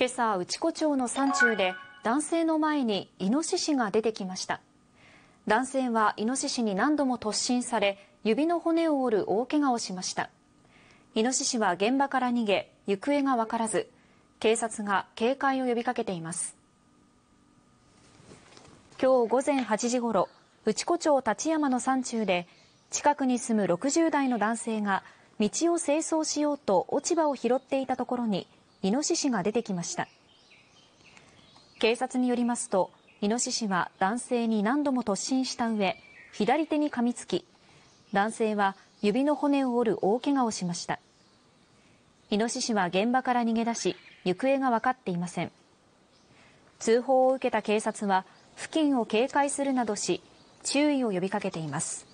今朝内子町の山中で男性の前にイノシシが出てきました男性はイノシシに何度も突進され指の骨を折る大けがをしましたイノシシは現場から逃げ行方が分からず警察が警戒を呼びかけています今日午前8時ごろ内子町立山の山中で近くに住む60代の男性が道を清掃しようと落ち葉を拾っていたところにイノシシが出てきました警察によりますとイノシシは男性に何度も突進した上左手に噛みつき男性は指の骨を折る大怪我をしましたイノシシは現場から逃げ出し行方が分かっていません通報を受けた警察は付近を警戒するなどし注意を呼びかけています